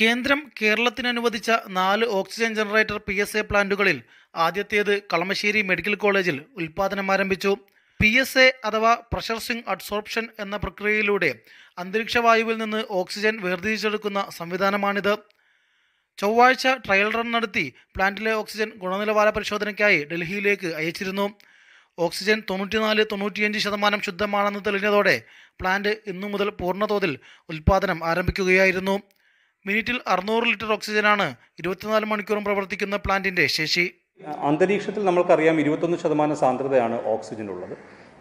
കേന്ദ്രം കേരളത്തിന് അനുവദിച്ച നാല് oxygen generator P S A പ്ലാന്റുകളിൽ ആദ്യത്തേത് കളമശ്ശേരി മെഡിക്കൽ കോളേജിൽ ഉൽപാദനം ആരംഭിച്ചു പി എസ് എ അഥവാ പ്രഷർ സിംഗ് അഡ്സോർപ്ഷൻ എന്ന പ്രക്രിയയിലൂടെ അന്തരീക്ഷ വായുവിൽ നിന്ന് ഓക്സിജൻ വേർതിരിച്ചെടുക്കുന്ന സംവിധാനമാണിത് ചൊവ്വാഴ്ച ട്രയൽ റൺ നടത്തി പ്ലാന്റിലെ ഓക്സിജൻ ഗുണനിലവാര പരിശോധനയ്ക്കായി ഡൽഹിയിലേക്ക് അയച്ചിരുന്നു ഓക്സിജൻ തൊണ്ണൂറ്റിനാല് തൊണ്ണൂറ്റിയഞ്ച് ശതമാനം ശുദ്ധമാണെന്ന് തെളിഞ്ഞതോടെ പ്ലാന്റ് ഇന്നു മുതൽ പൂർണ്ണതോതിൽ ഉൽപാദനം ആരംഭിക്കുകയായിരുന്നു മിനിറ്റിൽ അറുന്നൂറ് ലിറ്റർ ഓക്സിജനാണ് ഇരുപത്തിനാല് മണിക്കൂറും പ്രവർത്തിക്കുന്ന പ്ലാന്റിന്റെ ശേഷി അന്തരീക്ഷത്തിൽ നമുക്കറിയാം ഇരുപത്തൊന്ന് ശതമാനം സാന്ദ്രതയാണ് ഓക്സിജൻ ഉള്ളത്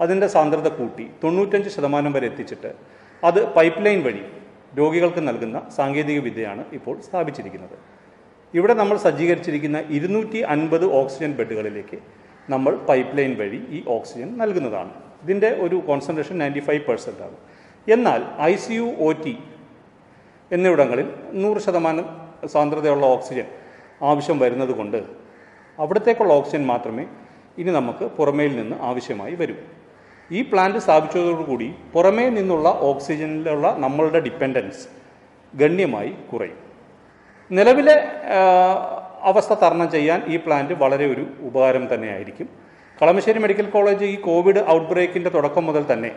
അതിൻ്റെ സാന്ദ്രത കൂട്ടി തൊണ്ണൂറ്റഞ്ച് ശതമാനം വരെ എത്തിച്ചിട്ട് അത് പൈപ്പ് ലൈൻ വഴി രോഗികൾക്ക് നൽകുന്ന സാങ്കേതിക വിദ്യയാണ് ഇപ്പോൾ സ്ഥാപിച്ചിരിക്കുന്നത് ഇവിടെ നമ്മൾ സജ്ജീകരിച്ചിരിക്കുന്ന ഇരുന്നൂറ്റി അൻപത് ഓക്സിജൻ ബെഡുകളിലേക്ക് നമ്മൾ പൈപ്പ് ലൈൻ വഴി ഈ ഓക്സിജൻ നൽകുന്നതാണ് ഇതിൻ്റെ ഒരു കോൺസെൻട്രേഷൻ നയൻറ്റി ഫൈവ് പെർസെൻ്റ് ആണ് എന്നാൽ I C U O T എന്നിവിടങ്ങളിൽ നൂറ് ശതമാനം സാന്ദ്രതയുള്ള ഓക്സിജൻ ആവശ്യം വരുന്നത് കൊണ്ട് അവിടത്തേക്കുള്ള ഓക്സിജൻ മാത്രമേ ഇനി നമുക്ക് പുറമേയിൽ നിന്ന് ആവശ്യമായി വരൂ ഈ പ്ലാന്റ് സ്ഥാപിച്ചതോടുകൂടി പുറമേ നിന്നുള്ള ഓക്സിജനിലുള്ള നമ്മളുടെ ഡിപ്പെൻഡൻസ് ഗണ്യമായി കുറയും നിലവിലെ അവസ്ഥ തരണം ചെയ്യാൻ ഈ പ്ലാന്റ് വളരെ ഒരു ഉപകാരം തന്നെയായിരിക്കും കളമശ്ശേരി മെഡിക്കൽ കോളേജ് ഈ കോവിഡ് ഔട്ട്ബ്രേക്കിൻ്റെ തുടക്കം മുതൽ തന്നെ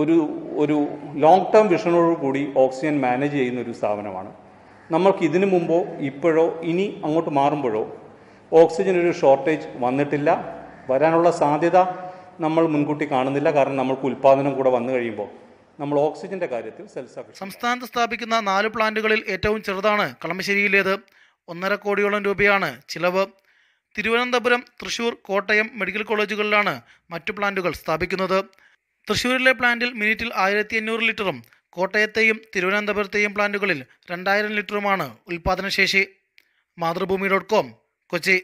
ഒരു ഒരു ലോങ് ടേം വിഷനോട് കൂടി ഓക്സിജൻ മാനേജ് ചെയ്യുന്ന ഒരു സ്ഥാപനമാണ് നമ്മൾക്ക് ഇതിനു മുമ്പോ ഇപ്പോഴോ ഇനി അങ്ങോട്ട് മാറുമ്പോഴോ ഓക്സിജൻ ഒരു ഷോർട്ടേജ് വന്നിട്ടില്ല വരാനുള്ള സാധ്യത നമ്മൾ മുൻകൂട്ടി കാണുന്നില്ല കാരണം നമ്മൾക്ക് ഉൽപ്പാദനം കൂടെ വന്നു കഴിയുമ്പോൾ നമ്മൾ ഓക്സിജന്റെ കാര്യത്തിൽ സെൽഫ് സംസ്ഥാനത്ത് സ്ഥാപിക്കുന്ന നാല് പ്ലാന്റുകളിൽ ഏറ്റവും ചെറുതാണ് കളമശ്ശേരിയിലേത് ഒന്നര കോടിയോളം രൂപയാണ് ചിലവ് തിരുവനന്തപുരം തൃശൂർ കോട്ടയം മെഡിക്കൽ കോളേജുകളിലാണ് മറ്റു പ്ലാന്റുകൾ സ്ഥാപിക്കുന്നത് തൃശൂരിലെ പ്ലാന്റിൽ മിനിറ്റിൽ ആയിരത്തി അഞ്ഞൂറ് ലിറ്ററും കോട്ടയത്തെയും തിരുവനന്തപുരത്തെയും പ്ലാന്റുകളിൽ രണ്ടായിരം ലിറ്ററുമാണ് ഉൽപ്പാദനശേഷി മാതൃഭൂമി ഡോട്ട് കോം കൊച്ചി